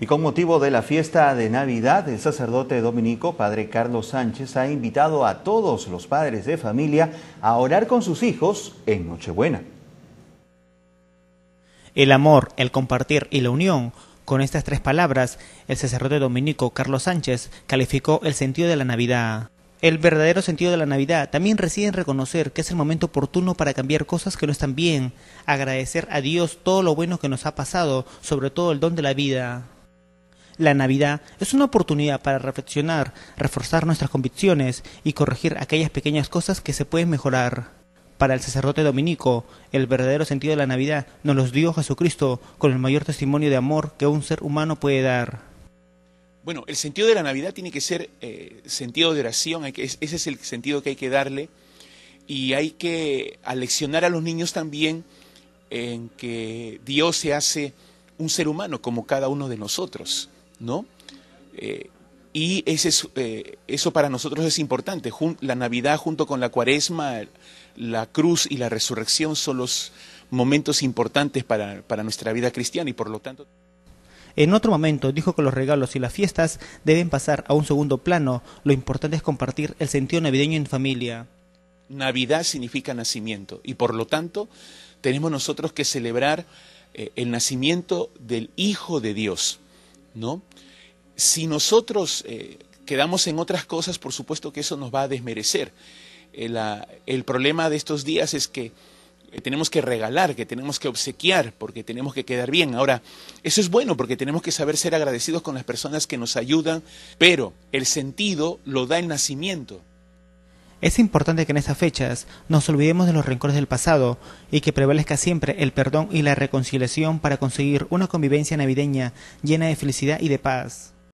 Y con motivo de la fiesta de Navidad, el sacerdote dominico, padre Carlos Sánchez, ha invitado a todos los padres de familia a orar con sus hijos en Nochebuena. El amor, el compartir y la unión, con estas tres palabras, el sacerdote dominico Carlos Sánchez calificó el sentido de la Navidad. El verdadero sentido de la Navidad también reside en reconocer que es el momento oportuno para cambiar cosas que no están bien, agradecer a Dios todo lo bueno que nos ha pasado, sobre todo el don de la vida. La Navidad es una oportunidad para reflexionar, reforzar nuestras convicciones y corregir aquellas pequeñas cosas que se pueden mejorar. Para el sacerdote dominico, el verdadero sentido de la Navidad nos los dio Jesucristo con el mayor testimonio de amor que un ser humano puede dar. Bueno, el sentido de la Navidad tiene que ser eh, sentido de oración, ese es el sentido que hay que darle y hay que aleccionar a los niños también en que Dios se hace un ser humano como cada uno de nosotros. ¿no? Eh, y ese eh, eso para nosotros es importante. la Navidad junto con la Cuaresma, la cruz y la resurrección son los momentos importantes para, nuestra vida cristiana y por lo tanto... En otro momento dijo que los regalos y las fiestas deben pasar a un segundo plano. Lo importante es compartir el sentido navideño en familia. Navidad significa nacimiento y por lo tanto tenemos nosotros que celebrar eh, el nacimiento del Hijo de Dios. ¿no? Si nosotros eh, quedamos en otras cosas, por supuesto que eso nos va a desmerecer. Eh, el problema de estos días es que eh, tenemos que regalar, que tenemos que obsequiar, porque tenemos que quedar bien. Ahora, eso es bueno porque tenemos que saber ser agradecidos con las personas que nos ayudan, pero el sentido lo da el nacimiento. Es importante que en estas fechas nos olvidemos de los rencores del pasado y que prevalezca siempre el perdón y la reconciliación para conseguir una convivencia navideña llena de felicidad y de paz.